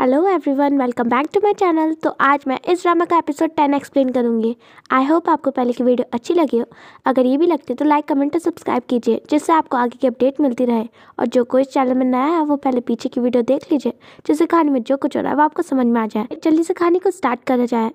hello everyone welcome back to my channel तो आज मैं इस ड्रामा का एपिसोड टेन एक्सप्लेन करूंगी आई होप आपको पहले की वीडियो अच्छी लगी हो अगर ये भी लगती है तो लाइक कमेंट और सब्सक्राइब कीजिए जिससे आपको आगे की अपडेट मिलती रहे और जो कोई चैनल में नया है वो पहले पीछे की वीडियो देख लीजिए जिससे कहानी में जो कुछ हो रहा है वो आपको समझ में आ जाए जल्दी से कहानी को स्टार्ट करा जाए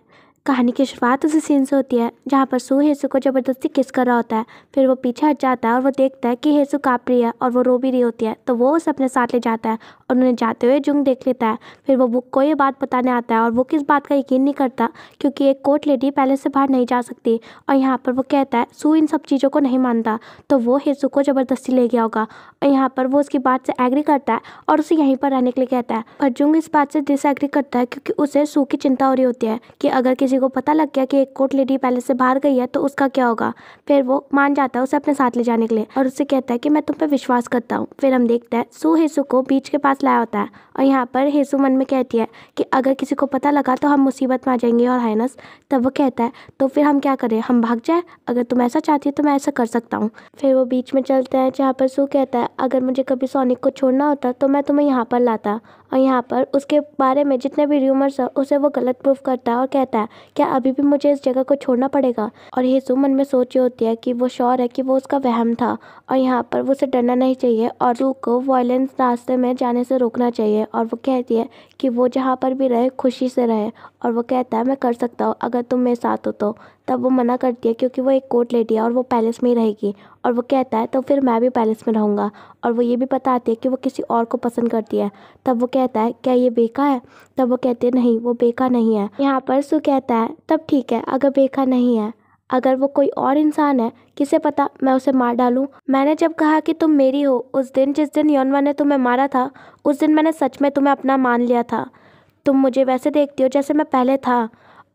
कहानी की शुरुआत उसी सीन से होती है जहाँ पर सू हेसु को ज़बरदस्ती किस कर रहा होता है फिर वो पीछे हट जाता है और वो देखता है कि हेसु काँप रही है और वो रो भी रही होती है तो वो उसे अपने साथ ले जाता है और उन्हें जाते हुए जुंग देख लेता है फिर वो बुक को ये बात बताने आता है और वो किस बात का यकीन नहीं करता क्योंकि एक कोर्ट लेडी पहले से बाहर नहीं जा सकती और यहाँ पर वो कहता है सू इन सब चीज़ों को नहीं मानता तो वो हेसू को ज़बरदस्ती ले गया होगा और यहाँ पर वो उसकी बात से एग्री करता है और उसे यहीं पर रहने के लिए कहता है और जुंग इस बात से डिसएग्री करता है क्योंकि उसे सू की चिंता हो रही होती है कि अगर किसी को पता लग गया कि एक कोर्ट लेडी पहले से बाहर गई है तो उसका क्या होगा फिर वो मान जाता है उसे अपने साथ ले जाने के लिए और उसे कहता है कि मैं तुम पर विश्वास करता हूँ फिर हम देखते हैं सू हेसू को बीच के पास पास लाया होता है और यहाँ पर हेसु मन में कहती है कि अगर किसी को पता लगा तो हम मुसीबत में आ जाएंगे और हाइनस तब वो कहता है तो फिर हम क्या करें हम भाग जाए अगर तुम ऐसा चाहती हो तो मैं ऐसा कर सकता हूँ फिर वो बीच में चलते हैं जहाँ पर सू कहता है अगर मुझे कभी सोनिक को छोड़ना होता तो मैं तुम्हें यहाँ पर लाता और यहाँ पर उसके बारे में जितने भी र्यूमर्स हैं उसे वो गलत प्रूफ करता है और कहता है क्या अभी भी मुझे इस जगह को छोड़ना पड़ेगा और हेसु मन में सोच होती है कि वो श्योर है कि वो उसका वहम था और यहाँ पर वो उसे डरना नहीं चाहिए और सू को वायलेंस रास्ते में जाने से रोकना चाहिए और वो कहती है कि वो जहाँ पर भी रहे खुशी से रहे और वो कहता है मैं कर सकता हूँ अगर तुम मेरे साथ हो तो तब वो मना करती है क्योंकि वो एक कोर्ट लेडी है और वो पैलेस में ही रहेगी और वो कहता है तो फिर मैं भी पैलेस में रहूँगा और वो ये भी बताती है कि वो किसी और को पसंद करती है तब वो कहता है क्या ये बेका है तब वो कहती है नहीं वो बेका नहीं है यहाँ पर सु कहता है तब ठीक है अगर बेका नहीं है अगर वो कोई और इंसान है किसे पता मैं उसे मार डालूं मैंने जब कहा कि तुम मेरी हो उस दिन जिस दिन यौनवा ने तुम्हें मारा था उस दिन मैंने सच में तुम्हें अपना मान लिया था तुम मुझे वैसे देखती हो जैसे मैं पहले था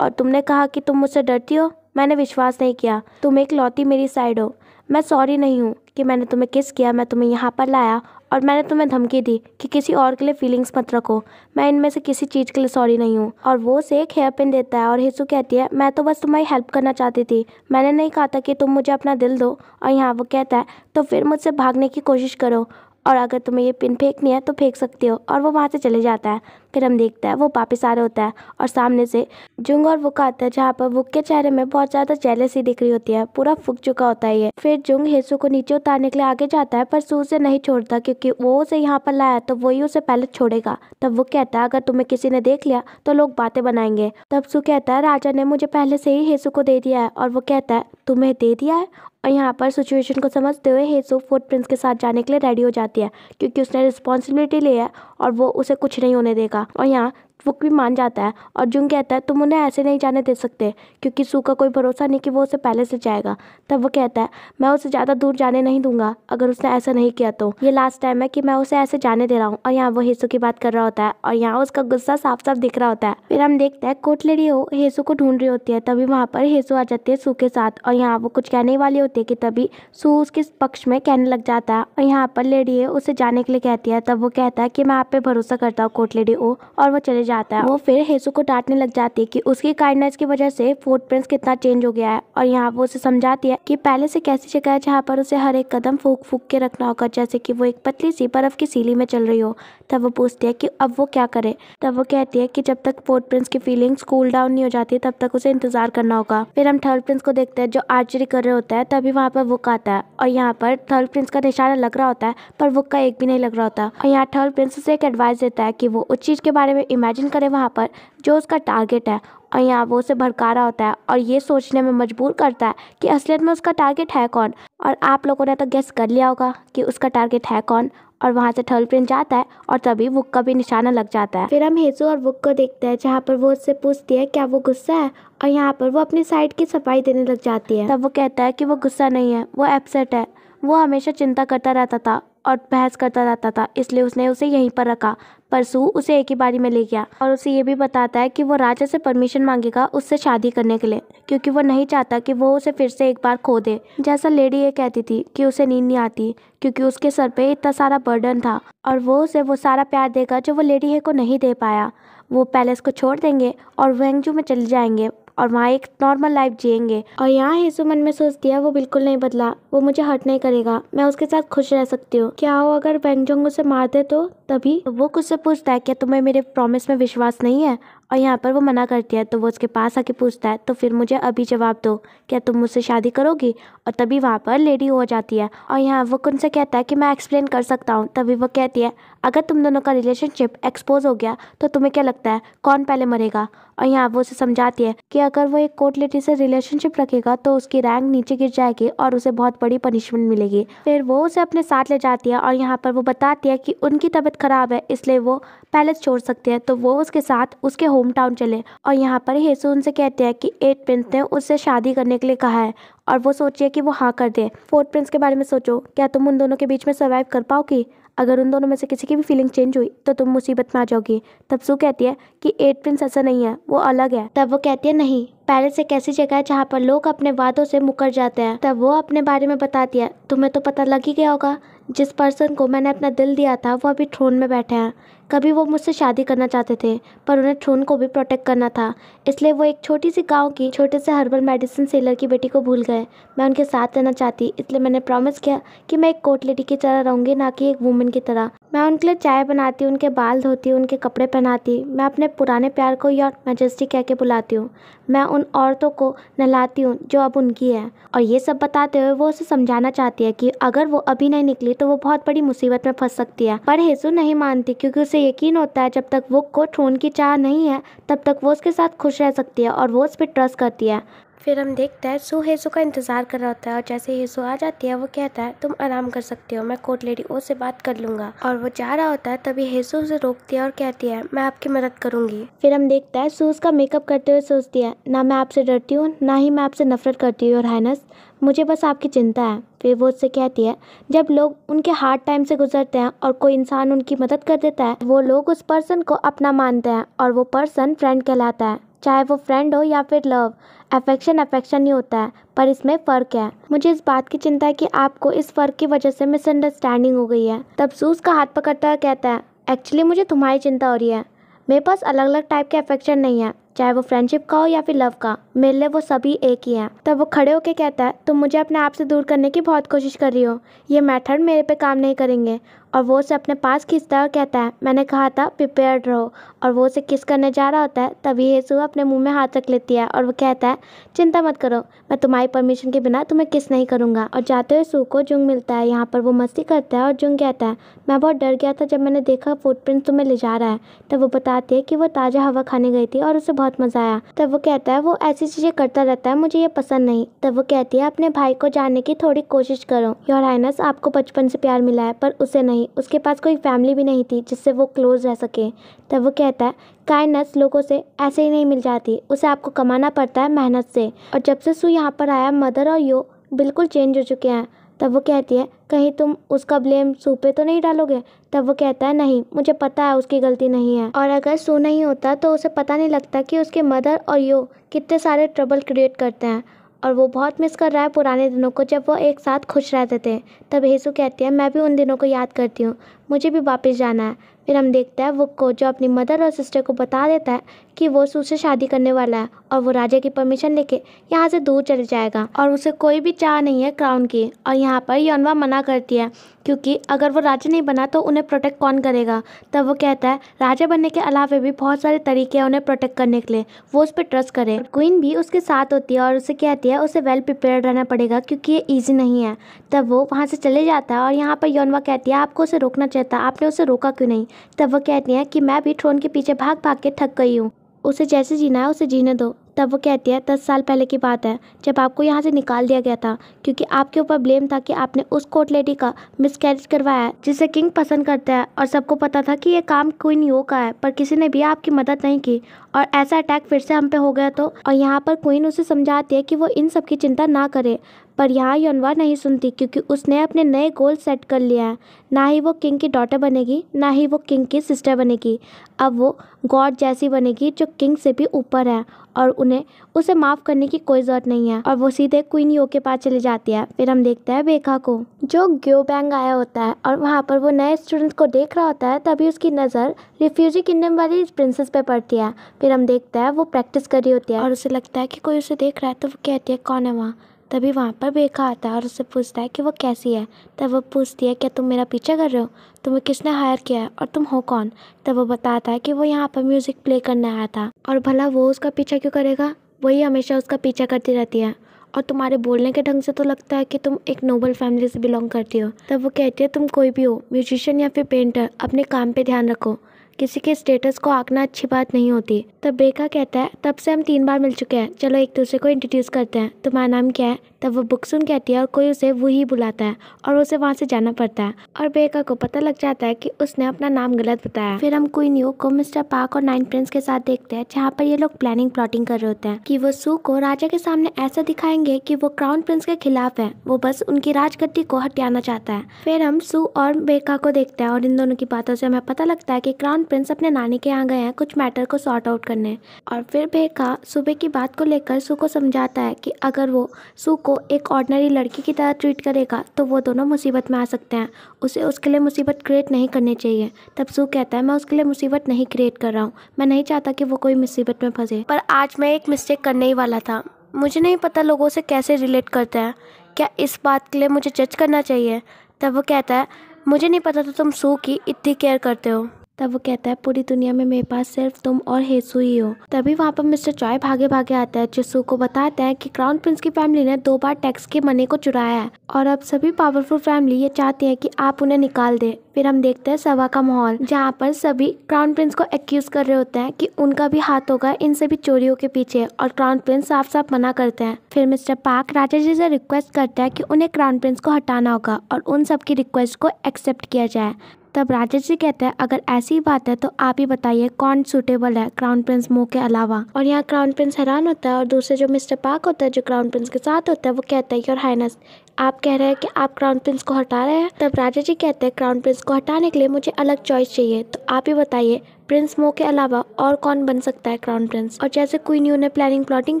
और तुमने कहा कि तुम मुझसे डरती हो मैंने विश्वास नहीं किया तुम एक लौती मेरी साइड हो मैं सॉरी नहीं हूँ कि मैंने तुम्हें किस किया मैं तुम्हें यहाँ पर लाया और मैंने तुम्हें धमकी दी कि किसी और के लिए फीलिंग्स मत रखो मैं इनमें से किसी चीज़ के लिए सॉरी नहीं हूँ और वो एक हेयर पिन देता है और हिसु कहती है मैं तो बस तुम्हारी हेल्प करना चाहती थी मैंने नहीं कहा था कि तुम मुझे अपना दिल दो और यहाँ वो कहता है तो फिर मुझसे भागने की कोशिश करो और अगर तुम्हें ये पिन फेंकनी है तो फेंक सकते हो और वो वहाँ से चले जाता है फिर हम देखते हैं वो वापस आ रहा होता है और सामने से जुंग और वुक आता है जहाँ पर वुक के चेहरे में बहुत ज़्यादा जेलसी दिख रही होती है पूरा फूक चुका होता है ये फिर जुंग हेसू को नीचे उतारने के लिए आगे जाता है पर सू उसे नहीं छोड़ता क्योंकि वो उसे यहाँ पर लाया तो वही उसे पहले छोड़ेगा तब वो कहता है अगर तुम्हें किसी ने देख लिया तो लोग बातें बनाएंगे तब सू कहता है राजा ने मुझे पहले से ही हेसू को दे दिया है और वो कहता है तुम्हें दे दिया है और यहाँ पर सिचुएशन को समझते हुए हेसू फुटप्रिंट्स के साथ जाने के लिए रेडी हो जाती है क्योंकि उसने रिस्पॉन्सिबिलिटी लिया है और वो उसे कुछ नहीं होने देगा और यहाँ वो भी मान जाता है और जुंग कहता है तुम उन्हें ऐसे नहीं जाने दे सकते क्योंकि सू का कोई भरोसा नहीं कि वो उसे पहले से जाएगा तब वो कहता है मैं उसे ज़्यादा दूर जाने नहीं दूंगा अगर उसने ऐसा नहीं किया तो ये लास्ट टाइम है कि मैं उसे ऐसे जाने दे रहा हूँ और यहाँ वो हेसू की बात कर रहा होता है और यहाँ उसका गुस्सा साफ साफ दिख रहा होता है फिर हम देखते हैं कोटलेरी हो हेसु को ढूंढ रही होती है तभी वहाँ पर हेसु आ जाती है सू के साथ और यहाँ वो कुछ कहने वाली होती है कि तभी सू उसके पक्ष में कहने लग जाता है और यहाँ पर लेडी उसे जाने के लिए कहती है तब वो कहता है कि मैं आप पे भरोसा करता हूँ कोटलेडी ओ और वो चले जाते जाता है वो फिर हेसु को डांटने लग जाती है कि उसकी काइंडनेस की वजह से फुटप्रिंट्स कितना चेंज हो गया है और यहाँ वो उसे समझाती है कि पहले से कैसी जगह है जहाँ पर उसे हर एक कदम फूक फूक के रखना होगा जैसे कि वो एक पतली सी बर्फ की सीली में चल रही हो तब वो पूछती है कि अब वो क्या करे तब वो कहती है कि जब तक फुटप्रिंट्स की फीलिंग कूल डाउन नहीं हो जाती तब तक उसे इंतजार करना होगा फिर हम थर्ड प्रिंस को देखते हैं जो आर्चरी कर रहे होता है तभी वहाँ पर वुक आता है और यहाँ पर थर्ड प्रिंस का निशाना लग रहा होता है पर वुक का एक भी नहीं लग रहा होता और यहाँ थर्ड प्रिंस उसे एक एडवाइस देता है कि वो उस चीज के बारे में इमेजिन इमेजिन करें वहाँ पर जो उसका टारगेट है और यहाँ वो उसे भड़का रहा होता है और ये सोचने में मजबूर करता है कि असलियत में उसका टारगेट है कौन और आप लोगों ने तो गेस कर लिया होगा कि उसका टारगेट है कौन और वहाँ से थर्ल प्रिंट जाता है और तभी वुक का भी निशाना लग जाता है फिर हम हेजू और वुक को देखते हैं जहाँ पर वो उससे पूछती है क्या वो गुस्सा है और यहाँ पर वो अपनी साइड की सफाई देने लग जाती है तब वो कहता है कि वो गुस्सा नहीं है वो एपसेट है वो हमेशा चिंता करता रहता था और बहस करता रहता था इसलिए उसने उसे यहीं पर रखा परसु उसे एक ही बारी में ले गया और उसे ये भी बताता है कि वो राजा से परमिशन मांगेगा उससे शादी करने के लिए क्योंकि वो नहीं चाहता कि वो उसे फिर से एक बार खो दे जैसा लेडी ये कहती थी कि उसे नींद नहीं आती क्योंकि उसके सर पे इतना सारा बर्डन था और वो उसे वो सारा प्यार देगा जो वो लेडी है को नहीं दे पाया वो पैलेस को छोड़ देंगे और वेंगजू में चले जाएंगे और वहाँ एक नॉर्मल लाइफ जियेंगे और यहाँ हिसु मन में सोच दिया वो बिल्कुल नहीं बदला वो मुझे हर्ट नहीं करेगा मैं उसके साथ खुश रह सकती हूँ क्या हो अगर बैंगजोंग उसे मार दे तो तभी वो कुछ से पूछता है क्या तुम्हें मेरे प्रॉमिस में विश्वास नहीं है और यहाँ पर वो मना करती है तो वो उसके पास आके पूछता है तो फिर मुझे अभी जवाब दो क्या तुम मुझसे शादी करोगी और तभी वहाँ पर लेडी हो जाती है और यहाँ वो कौन से कहता है कि मैं एक्सप्लेन कर सकता हूँ तभी वो कहती है अगर तुम दोनों का रिलेशनशिप एक्सपोज हो गया तो तुम्हें क्या लगता है कौन पहले मरेगा और यहाँ वो उसे समझाती है कि अगर वो एक कोर्ट लेडी से रिलेशनशिप रखेगा तो उसकी रैंक नीचे गिर जाएगी और उसे बहुत बड़ी पनिशमेंट मिलेगी फिर वो उसे अपने साथ ले जाती है और यहाँ पर वो बताती है कि उनकी तबीयत खराब है इसलिए वो पैलेस छोड़ सकते हैं तो वो उसके साथ उसके होम होम टाउन चले और यहाँ पर हेसू उनसे कहते हैं कि एट प्रिंस ने उससे शादी करने के लिए कहा है और वो सोचिए कि वो हाँ कर दे फोर्थ प्रिंस के बारे में सोचो क्या तुम उन दोनों के बीच में सर्वाइव कर पाओगी अगर उन दोनों में से किसी की भी फीलिंग चेंज हुई तो तुम मुसीबत में आ जाओगी तब सू कहती है कि एट प्रिंस ऐसा नहीं है वो अलग है तब वो कहती है नहीं पेरिस एक ऐसी जगह है जहाँ पर लोग अपने वादों से मुकर जाते हैं तब वो अपने बारे में बताती है तुम्हें तो पता लग ही गया होगा जिस पर्सन को मैंने अपना दिल दिया था वो अभी थ्रोन में बैठे हैं कभी वो मुझसे शादी करना चाहते थे पर उन्हें थ्रोन को भी प्रोटेक्ट करना था इसलिए वो एक छोटी सी गांव की छोटे से हर्बल मेडिसिन सेलर की बेटी को भूल गए मैं उनके साथ रहना चाहती इसलिए मैंने प्रॉमिस किया कि मैं एक कोट लेडी की तरह रहूंगी ना कि एक वुमेन की तरह मैं उनके लिए चाय बनाती उनके बाल धोती उनके कपड़े पहनाती मैं अपने पुराने प्यार को योर मेजेस्टी कह के बुलाती हूँ मैं उन औरतों को नहलाती हूँ जो अब उनकी है और ये सब बताते हुए वो उसे समझाना चाहती है कि अगर वो अभी नहीं निकली तो वो बहुत बड़ी मुसीबत में फंस सकती है पर हेसु नहीं मानती क्योंकि उसे उसे यकीन होता है जब तक वो को ट्रोन की चाह नहीं है तब तक वो उसके साथ खुश रह सकती है और वो उस पर ट्रस्ट करती है फिर हम देखते हैं सू हेसु का इंतज़ार कर रहा होता है और जैसे हेसु आ जाती है वो कहता है तुम आराम कर सकते हो मैं कोर्ट लेडी ओ से बात कर लूँगा और वो जा रहा होता है तभी हेसु उसे रोकती है और कहती है मैं आपकी मदद करूँगी फिर हम देखते हैं सू उसका मेकअप करते हुए सोचती है ना मैं आपसे डरती हूँ ना ही मैं आपसे नफरत करती हूँ और हैनस मुझे बस आपकी चिंता है फिर वो उससे कहती है जब लोग उनके हार्ड टाइम से गुजरते हैं और कोई इंसान उनकी मदद कर देता है वो लोग उस पर्सन को अपना मानते हैं और वो पर्सन फ्रेंड कहलाता है चाहे वो फ्रेंड हो या फिर लव अफेक्शन अफेक्शन ही होता है पर इसमें फ़र्क है मुझे इस बात की चिंता है कि आपको इस फ़र्क की वजह से मिसअंडरस्टैंडिंग हो गई है तब सूस का हाथ पकड़ता कहता है एक्चुअली मुझे तुम्हारी चिंता हो रही है मेरे पास अलग अलग टाइप के अफेक्शन नहीं है चाहे वो फ्रेंडशिप का हो या फिर लव का मेरे लिए वो सभी एक ही हैं तब वो खड़े होकर कहता है तुम मुझे अपने आप से दूर करने की बहुत कोशिश कर रही हो ये मैथड मेरे पे काम नहीं करेंगे और वो उसे अपने पास खींचता है और कहता है मैंने कहा था प्रिपेयर्ड रहो और वो उसे किस करने जा रहा होता है तभी येसु अपने मुंह में हाथ रख लेती है और वो कहता है चिंता मत करो मैं तुम्हारी परमिशन के बिना तुम्हें किस नहीं करूँगा और जाते हुए सू को जुंग मिलता है यहाँ पर वो मस्ती करता है और जुंग कहता है मैं बहुत डर गया था जब मैंने देखा फुटप्रिंट तुम्हें ले जा रहा है तब वो बताती है कि वो ताज़ा हवा खाने गई थी और उसे बहुत मज़ा आया तब वो कहता है वो ऐसी चीज़ें करता रहता है मुझे ये पसंद नहीं तब वो कहती है अपने भाई को जानने की थोड़ी कोशिश करो योर हाइनस आपको बचपन से प्यार मिला है पर उसे नहीं थी उसके पास कोई फैमिली भी नहीं थी जिससे वो क्लोज रह सके तब वो कहता है काइंडनेस लोगों से ऐसे ही नहीं मिल जाती उसे आपको कमाना पड़ता है मेहनत से और जब से सू यहाँ पर आया मदर और यो बिल्कुल चेंज हो चुके हैं तब वो कहती है कहीं तुम उसका ब्लेम सू पे तो नहीं डालोगे तब वो कहता है नहीं मुझे पता है उसकी गलती नहीं है और अगर सू नहीं होता तो उसे पता नहीं लगता कि उसके मदर और यो कितने सारे ट्रबल क्रिएट करते हैं और वो बहुत मिस कर रहा है पुराने दिनों को जब वो एक साथ खुश रहते थे तब हेसु कहती है मैं भी उन दिनों को याद करती हूँ मुझे भी वापस जाना है फिर हम देखते हैं वो को जो अपनी मदर और सिस्टर को बता देता है कि वो उससे शादी करने वाला है और वो राजा की परमिशन लेके यहाँ से दूर चले जाएगा और उसे कोई भी चाह नहीं है क्राउन की और यहाँ पर यौनवा मना करती है क्योंकि अगर वो राजा नहीं बना तो उन्हें प्रोटेक्ट कौन करेगा तब वो कहता है राजा बनने के अलावा भी बहुत सारे तरीके हैं उन्हें प्रोटेक्ट करने के लिए वो उस पर ट्रस्ट करे क्वीन भी उसके साथ होती है और उसे कहती है उसे वेल प्रिपेयर रहना पड़ेगा क्योंकि ये ईजी नहीं है तब वो वहाँ से चले जाता है और यहाँ पर यौनवा कहती है आपको उसे रोकना चाहता आपने उसे रोका क्यों नहीं तब वो कहती है कि मैं भी ट्रोन के पीछे भाग भाग के थक गई हूँ उसे जैसे जीना है उसे जीने दो तब वो कहती है दस साल पहले की बात है जब आपको यहाँ से निकाल दिया गया था क्योंकि आपके ऊपर ब्लेम था कि आपने उस कोर्ट लेडी का कैरेज करवाया है जिसे किंग पसंद करता है और सबको पता था कि ये काम क्वीन यो का है पर किसी ने भी आपकी मदद नहीं की और ऐसा अटैक फिर से हम पे हो गया तो और यहाँ पर क्वीन उसे समझाती है कि वो इन सब की चिंता ना करे पर यहाँ योनवा नहीं सुनती क्योंकि उसने अपने नए गोल सेट कर लिया है ना ही वो किंग की डॉटर बनेगी ना ही वो किंग की सिस्टर बनेगी अब वो गॉड जैसी बनेगी जो किंग से भी ऊपर है और उन्हें उसे माफ़ करने की कोई ज़रूरत नहीं है और वो सीधे क्वीन यो के पास चली जाती है फिर हम देखते हैं बेखा को जो ग्यो बैंग आया होता है और वहाँ पर वो नए स्टूडेंट को देख रहा होता है तभी उसकी नज़र रिफ्यूजी किंगडम वाली प्रिंसेस पे पड़ती है फिर हम देखते हैं वो प्रैक्टिस कर रही होती है और उसे लगता है कि कोई उसे देख रहा है तो वो कहती है कौन है वहाँ तभी वहाँ पर भी आता है और उससे पूछता है कि वो कैसी है तब वो पूछती है क्या तुम मेरा पीछा कर रहे हो तुम्हें किसने हायर किया है और तुम हो कौन तब वो बताता है कि वो यहाँ पर म्यूज़िक प्ले करने आया था और भला वो उसका पीछा क्यों करेगा वही हमेशा उसका पीछा करती रहती है और तुम्हारे बोलने के ढंग से तो लगता है कि तुम एक नोबल फैमिली से बिलोंग करती हो तब वो कहती है तुम कोई भी हो म्यूजिशियन या फिर पेंटर अपने काम पे ध्यान रखो किसी के स्टेटस को आंकना अच्छी बात नहीं होती तब बेका कहता है तब से हम तीन बार मिल चुके हैं चलो एक दूसरे को इंट्रोड्यूस करते हैं तुम्हारा नाम क्या है तब वो बुक सुन कहती है और कोई उसे वही बुलाता है और उसे वहाँ से जाना पड़ता है और बेका को पता लग जाता है कि उसने अपना नाम गलत बताया फिर हम कोई न्यू को मिस्टर पार्क और नाइन प्रिंस के साथ देखते हैं जहाँ पर ये लोग प्लानिंग प्लॉटिंग कर रहे होते हैं कि वो सू को राजा के सामने ऐसा दिखाएंगे कि वो क्राउन प्रिंस के खिलाफ है वो बस उनकी राजगद्दी को हटियाना चाहता है फिर हम सू और बेका को देखते हैं और इन दोनों की बातों से हमें पता लगता है की क्राउन प्रिंस अपने नानी के यहाँ गए हैं कुछ मैटर को सॉर्ट आउट करने और फिर बेका सुबह की बात को लेकर सू को समझाता है कि अगर वो सू को एक ऑर्डनरी लड़की की तरह ट्रीट करेगा तो वो दोनों मुसीबत में आ सकते हैं उसे उसके लिए मुसीबत क्रिएट नहीं करनी चाहिए तब सू कहता है मैं उसके लिए मुसीबत नहीं क्रिएट कर रहा हूँ मैं नहीं चाहता कि वो कोई मुसीबत में फंसे पर आज मैं एक मिस्टेक करने ही वाला था मुझे नहीं पता लोगों से कैसे रिलेट करते हैं क्या इस बात के लिए मुझे जज करना चाहिए तब वो कहता है मुझे नहीं पता था तो तुम सू की इतनी केयर करते हो तब वो कहता है पूरी दुनिया में मेरे पास सिर्फ तुम और हेसु ही हो तभी वहाँ पर मिस्टर चॉय भागे भागे आता है जिसू को बताता है कि क्राउन प्रिंस की फैमिली ने दो बार टैक्स के मनी को चुराया है और अब सभी पावरफुल फैमिली ये चाहती है कि आप उन्हें निकाल दे फिर हम देखते हैं सभा का माहौल जहाँ पर सभी क्राउन प्रिंस को एक्यूज कर रहे होते हैं कि उनका भी हाथ होगा इन सभी चोरियों के पीछे और क्राउन प्रिंस साफ साफ मना करते हैं फिर मिस्टर पार्क राजा जी से रिक्वेस्ट करता है कि उन्हें क्राउन प्रिंस को हटाना होगा और उन सबकी रिक्वेस्ट को एक्सेप्ट किया जाए तब राजा जी कहते हैं अगर ऐसी बात है तो आप ही बताइए कौन सूटेबल है क्राउन प्रिंस मो के अलावा और यहाँ क्राउन प्रिंस हैरान होता है और दूसरे जो मिस्टर पार्क होता है जो क्राउन प्रिंस के साथ होता है वो कहता है योर हाइनस आप कह रहे हैं कि आप क्राउन प्रिंस को हटा रहे हैं तब राजा जी कहते हैं क्राउन प्रिंस को हटाने के लिए मुझे अलग चॉइस चाहिए तो आप ही बताइए प्रिंस मो के अलावा और कौन बन सकता है क्राउन प्रिंस और जैसे क्वीन यू ने प्लानिंग प्लॉटिंग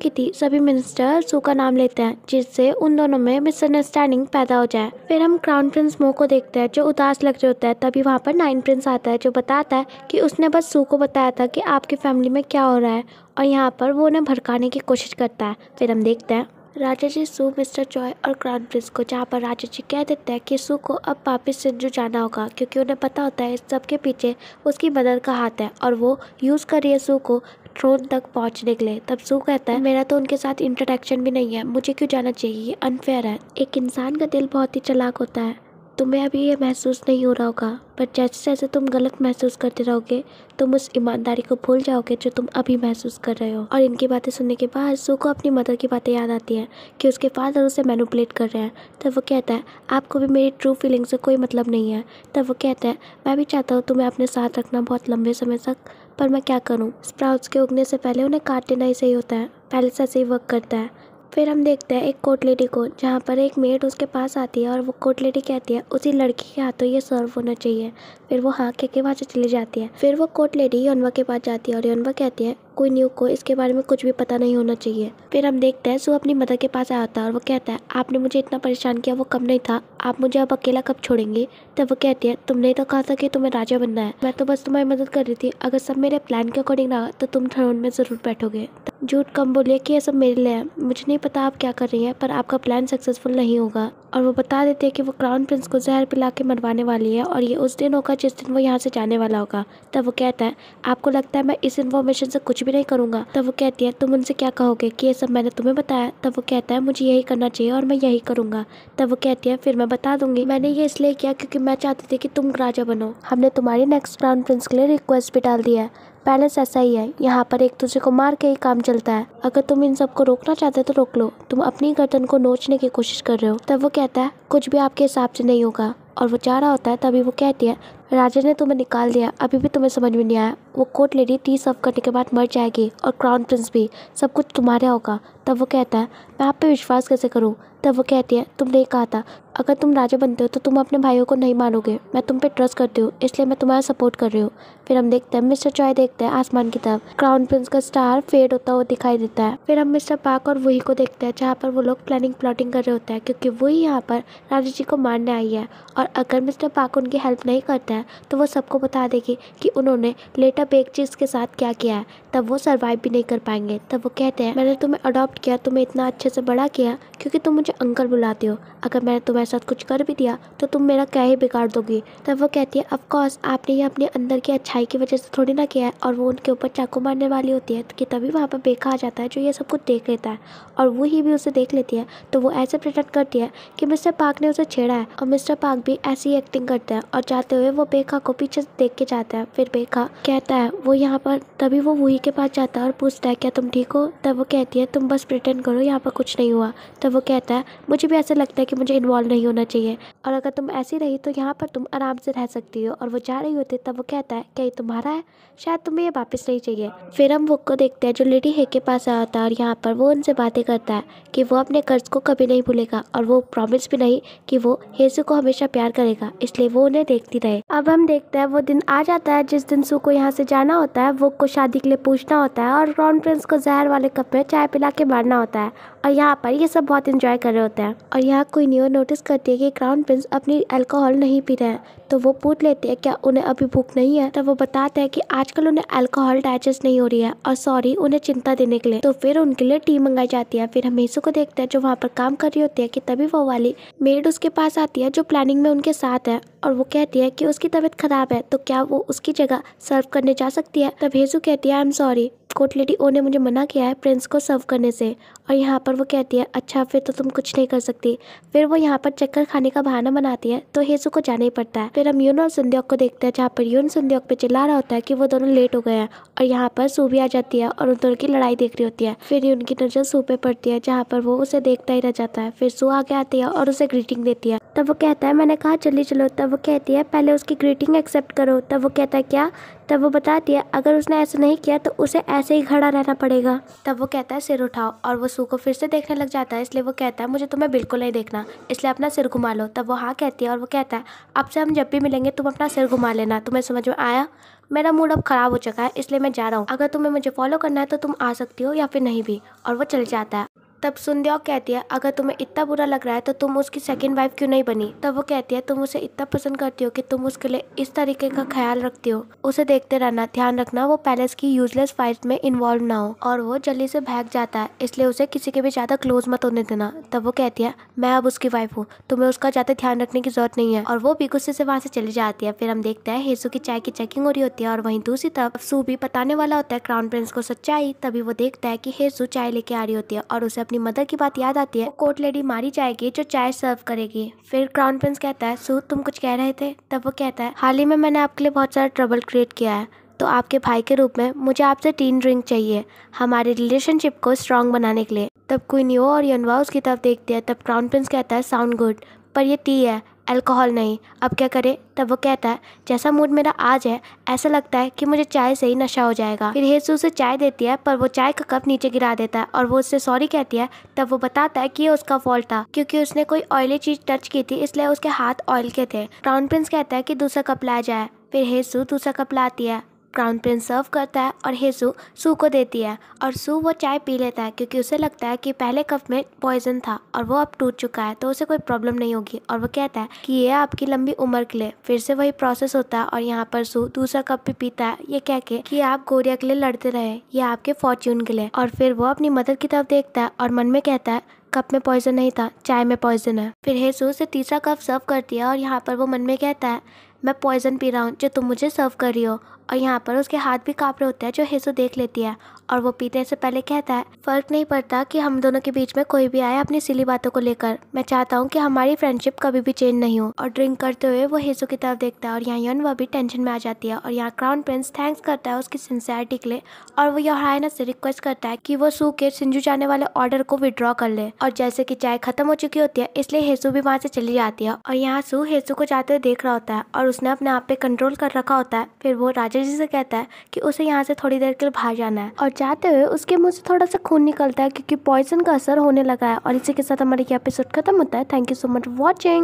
की थी सभी मिनिस्टर सू का नाम लेते हैं जिससे उन दोनों में मिसअंडरस्टैंडिंग पैदा हो जाए फिर हम क्राउन प्रिंस मो को देखते हैं जो उदास लग रहे होता है तभी वहाँ पर नाइन प्रिंस आता है जो बताता है कि उसने बस सू को बताया था कि आपकी फैमिली में क्या हो रहा है और यहाँ पर वो उन्हें भड़काने की कोशिश करता है फिर हम देखते हैं राजा जी सू मिस्टर चॉय और क्राउन प्रिंस को जहाँ पर राजा जी कह देते हैं कि सू को अब वापस सिंजू जाना होगा क्योंकि उन्हें पता होता है इस सब के पीछे उसकी मदद का हाथ है और वो यूज़ कर रही है सू को थ्रोन तक पहुँचने के लिए तब सू कहता है मेरा तो उनके साथ इंटरेक्शन भी नहीं है मुझे क्यों जाना चाहिए ये अनफेयर है एक इंसान का दिल बहुत ही चलाक होता है तुम्हें अभी ये महसूस नहीं हो रहा होगा पर जैसे जैसे तुम गलत महसूस करते रहोगे तुम उस ईमानदारी को भूल जाओगे जो तुम अभी महसूस कर रहे हो और इनकी बातें सुनने के बाद सू को अपनी मदर की बातें याद आती हैं कि उसके फादर उसे मैनुपलेट कर रहे हैं तब वो कहता है आपको भी मेरी ट्रू फीलिंग से कोई मतलब नहीं है तब वो कहता है मैं भी चाहता हूँ तुम्हें अपने साथ रखना बहुत लंबे समय तक पर मैं क्या करूँ स्प्राउट्स के उगने से पहले उन्हें काट देना ही सही होता है पहले से ऐसे ही वर्क करता है फिर हम देखते हैं एक कोटलेडी को जहाँ पर एक मेड उसके पास आती है और वो कोटलेडी कहती है उसी लड़की के हाथों ये सर्व होना चाहिए फिर वो हाँ कह के वहाँ से चली जाती है फिर वो कोटलेडी योनवा के पास जाती है और योनवा कहती है कोई न्यू को इसके बारे में कुछ भी पता नहीं होना चाहिए फिर हम देखते हैं सो अपनी मदर के पास आता है और वो कहता है आपने मुझे इतना परेशान किया वो कम नहीं था आप मुझे अब अकेला कब छोड़ेंगे तब वो कहती है तुमने तो कहा था कि तुम्हें राजा बनना है मैं तो बस तुम्हारी मदद कर रही थी अगर सब मेरे प्लान के अकॉर्डिंग रहा तो तुम थ्रोन में ज़रूर बैठोगे झूठ कम बोलिए कि यह सब मेरे लिए है मुझे नहीं पता आप क्या कर रही हैं पर आपका प्लान सक्सेसफुल नहीं होगा और वो बता देते हैं कि वो क्राउन प्रिंस को जहर पिला के मरवाने वाली है और ये उस दिन होगा जिस दिन वो यहाँ से जाने वाला होगा तब वो कहता है आपको लगता है मैं इस इन्फॉर्मेशन से कुछ भी नहीं करूंगा तब वो कहती है तुम उनसे क्या कहोगे कि ये सब मैंने तुम्हें बताया तब वो कहता है मुझे यही करना चाहिए और मैं यही करूंगा तब वो कहती है फिर मैं बता दूंगी मैंने ये इसलिए किया क्योंकि मैं चाहती थी कि तुम राजा बनो हमने तुम्हारी नेक्स्ट क्राउन प्रिंस के लिए रिक्वेस्ट भी डाल दिया पैलेस ऐसा ही है यहाँ पर एक दूसरे को मार के ही काम चलता है अगर तुम इन सबको रोकना चाहते हो तो रोक लो तुम अपनी गर्दन को नोचने की कोशिश कर रहे हो तब वो कहता है कुछ भी आपके हिसाब से नहीं होगा और वो जा रहा होता है तभी वो कहती है राजा ने तुम्हें निकाल दिया अभी भी तुम्हें समझ में नहीं आया वो कोर्ट लेडी टी सर्व करने के बाद मर जाएगी और क्राउन प्रिंस भी सब कुछ तुम्हारा होगा तब वो कहता है मैं आप पे विश्वास कैसे करूँ तब वो कहती है तुमने ही कहा था अगर तुम राजा बनते हो तो तुम अपने भाइयों को नहीं मानोगे मैं तुम पे ट्रस्ट करती हूँ इसलिए मैं तुम्हारा सपोर्ट कर रही हूँ फिर हम देखते हैं मिस्टर चॉय देखते हैं आसमान की तरफ क्राउन प्रिंस का स्टार फेड होता हुआ दिखाई देता है फिर हम मिस्टर पार्क और वही को देखते हैं जहाँ पर वो लोग प्लानिंग प्लॉटिंग कर रहे होते हैं क्योंकि वही यहाँ पर राजा जी को मारने आई है और अगर मिस्टर पार्क उनकी हेल्प नहीं करते होता है तो वो सबको बता देगी कि उन्होंने लेटर चीज़ के साथ क्या किया है तब वो सर्वाइव भी नहीं कर पाएंगे तब वो कहते हैं मैंने तुम्हें अडॉप्ट किया तुम्हें इतना अच्छे से बड़ा किया क्योंकि तुम मुझे अंकल बुलाते हो अगर मैंने तुम्हारे साथ कुछ कर भी दिया तो तुम मेरा क्या ही बिगाड़ दोगी तब वो कहती है अफकोर्स आपने ये अपने अंदर की अच्छाई की वजह से थोड़ी ना किया है और वो उनके ऊपर चाकू मारने वाली होती है कि तभी वहाँ पर बेखा आ जाता है जो ये सब कुछ देख लेता है और वो ही भी उसे देख लेती है तो वो ऐसे प्रटेक्ट करती है कि मिस्टर पार्क ने उसे छेड़ा है और मिस्टर पार्क भी ऐसी एक्टिंग करता है और जाते हुए वो बेखा को पीछे देख के जाता है फिर बेखा कहता है वो यहाँ पर तभी वो वही के पास जाता है और पूछता है क्या तुम ठीक हो तब वो कहती है तुम बस प्रिटेंड करो यहाँ पर कुछ नहीं हुआ तब वो कहता है मुझे भी ऐसा लगता है कि मुझे इन्वॉल्व नहीं होना चाहिए और अगर तुम ऐसी रही तो यहाँ पर तुम आराम से रह सकती हो और वो जा रही होती तब वो कहता है क्या ये तुम्हारा है शायद तुम्हें ये वापस नहीं चाहिए फिर हम वो को देखते हैं जो लेडी है के पास आया है और यहाँ पर वो उनसे बातें करता है कि वो अपने कर्ज को कभी नहीं भूलेगा और वो प्रॉमिस भी नहीं कि वो हेसु को हमेशा प्यार करेगा इसलिए वो उन्हें देखती रहे अब हम देखते हैं वो दिन आ जाता है जिस दिन सू को यहाँ से जाना होता है वो को शादी के लिए पूछना होता है और क्राउन प्रिंस को जहर वाले कप में चाय पिला के मारना होता है और यहाँ पर ये सब बहुत इंजॉय कर रहे होते हैं और यहाँ कोई न्यू नोटिस करती है कि क्राउन प्रिंस अपनी अल्कोहल नहीं पी रहे हैं तो वो पूछ लेती है क्या उन्हें अभी भूख नहीं है तो वो बताते हैं कि आजकल उन्हें अल्कोहल डाइजेस्ट नहीं हो रही है और सॉरी उन्हें चिंता देने के लिए तो फिर उनके लिए टी मंगाई जाती है फिर हमेशा को देखते हैं जो वहाँ पर काम कर रही होती है की तभी वो वाली मेड उसके पास आती है जो प्लानिंग में उनके साथ है और वो कहती है कि उसकी तबीयत खराब है तो क्या वो उसकी जगह सर्व करने जा सकती है तब हेजू कहती है I am sorry escort lady ओ ने मुझे मना किया है प्रिंस को सर्व करने से और यहाँ पर वो कहती है अच्छा फिर तो तुम कुछ नहीं कर सकती फिर वो यहाँ पर चक्कर खाने का बहाना बनाती है तो हेसु को जाना ही पड़ता है फिर हम यून और सुंद्योक को देखते हैं जहाँ पर यून सुंद्योक पे चिल्ला रहा होता है कि वो दोनों लेट हो गए हैं और यहाँ पर सू भी आ जाती है और उन दोनों की लड़ाई देख रही होती है फिर उनकी नज़र सू पे पड़ती है जहाँ पर वो उसे देखता ही रह जाता है फिर सू आगे आती है और उसे ग्रीटिंग देती है तब वो कहता है मैंने कहा चली चलो तब वो कहती है पहले उसकी ग्रीटिंग एक्सेप्ट करो तब वो कहता है क्या तब वो बताती है अगर उसने ऐसा नहीं किया तो उसे ऐसे ही खड़ा रहना पड़ेगा तब वो कहता है सिर उठाओ और वो सू को फिर से देखने लग जाता है इसलिए वो कहता है मुझे तुम्हें बिल्कुल नहीं देखना इसलिए अपना सिर घुमा लो तब वो हाँ कहती है और वो कहता है अब से हम जब भी मिलेंगे तुम अपना सिर घुमा लेना तुम्हें समझ में आया मेरा मूड अब ख़राब हो चुका है इसलिए मैं जा रहा हूँ अगर तुम्हें मुझे फॉलो करना है तो तुम आ सकती हो या फिर नहीं भी और वो चल जाता है तब सुनद्योग कहती है अगर तुम्हें इतना बुरा लग रहा है तो तुम उसकी सेकेंड वाइफ क्यों नहीं बनी तब वो कहती है तुम उसे इतना पसंद करती हो कि तुम उसके लिए इस तरीके का ख्याल रखती हो उसे देखते रहना ध्यान रखना वो पैलेस की यूजलेस फाइट में इन्वॉल्व ना हो और वो जल्दी से भाग जाता है इसलिए उसे किसी के भी ज्यादा क्लोज मत होने देना तब वो कहती है मैं अब उसकी वाइफ हूँ तुम्हें उसका ज्यादा ध्यान रखने की जरूरत नहीं है और वो भी गुस्से से वहाँ से चली जाती है फिर हम देखते हैं हेसू की चाय की चेकिंग हो रही होती है और वहीं दूसरी तरफ सू भी बताने वाला होता है क्राउन प्रिंस को सच्चाई तभी वो देखता है की हेसू चाय लेके आ रही होती है और उसे अपनी मदर की बात याद आती है कोर्ट लेडी मारी जाएगी जो चाय सर्व करेगी फिर क्राउन प्रिंस कहता है सूद तुम कुछ कह रहे थे तब वो कहता है हाल ही में मैंने आपके लिए बहुत सारा ट्रबल क्रिएट किया है तो आपके भाई के रूप में मुझे आपसे तीन ड्रिंक चाहिए हमारे रिलेशनशिप को स्ट्रांग बनाने के लिए तब क्विनियो और यनवा उसकी तरफ देखती है तब क्राउन प्रिंस कहता है साउंड गुड पर ये टी है अल्कोहल नहीं अब क्या करें तब वो कहता है जैसा मूड मेरा आज है ऐसा लगता है कि मुझे चाय से ही नशा हो जाएगा फिर हेसु उसे चाय देती है पर वो चाय का कप नीचे गिरा देता है और वो उससे सॉरी कहती है तब वो बताता है कि ये उसका फॉल्ट था क्योंकि उसने कोई ऑयली चीज टच की थी इसलिए उसके हाथ ऑयल के थे क्राउन प्रिंस कहता है कि दूसरा कप लाया जाए फिर हेसु दूसरा कप लाती है क्राउन प्रिंस सर्व करता है और हेसु सू को देती है और सू वो चाय पी लेता है क्योंकि उसे लगता है कि पहले कप में पॉइजन था और वो अब टूट चुका है तो उसे कोई प्रॉब्लम नहीं होगी और वो कहता है कि ये आपकी लंबी उम्र के लिए फिर से वही प्रोसेस होता है और यहाँ पर सू दूसरा कप भी पीता है ये कह के कि आप गोरिया के लिए लड़ते रहे ये आपके फॉर्च्यून के लिए और फिर वो अपनी मदर की तरफ देखता है और मन में कहता है कप में पॉइजन नहीं था चाय में पॉइजन है फिर हेसू से तीसरा कप सर्व करती है और यहाँ पर वो मन में कहता है मैं पॉइजन पी रहा हूँ जो तुम मुझे सर्व कर रही हो और यहाँ पर उसके हाथ भी काँप रहे होते हैं जो हेसु देख लेती है और वो पीने से पहले कहता है फर्क नहीं पड़ता कि हम दोनों के बीच में कोई भी आए अपनी सिली बातों को लेकर मैं चाहता हूँ कि हमारी फ्रेंडशिप कभी भी चेंज नहीं हो और ड्रिंक करते हुए वो हिस्सों की तरफ देखता है और यहाँ यौन वह भी टेंशन में आ जाती है और यहाँ क्राउन प्रिंस थैंक्स करता है उसकी सिंसियरिटी के लिए और वो योहायना से रिक्वेस्ट करता है कि वो सू के सिंजू जाने वाले ऑर्डर को विड्रॉ कर ले और जैसे की चाय खत्म हो चुकी होती है इसलिए हेसु भी वहाँ से चली जाती है और यहाँ सू हेसु को जाते हुए देख रहा होता है और उसने अपने आप पे कंट्रोल कर रखा होता है फिर वो राजा जी से कहता है कि उसे यहाँ से थोड़ी देर के लिए बाहर जाना है और जाते हुए उसके मुंह से थोड़ा सा खून निकलता है क्योंकि पॉइजन का असर होने लगा है और इसी के साथ हमारे यहाँ एपिसोड खत्म होता है thank you so much watching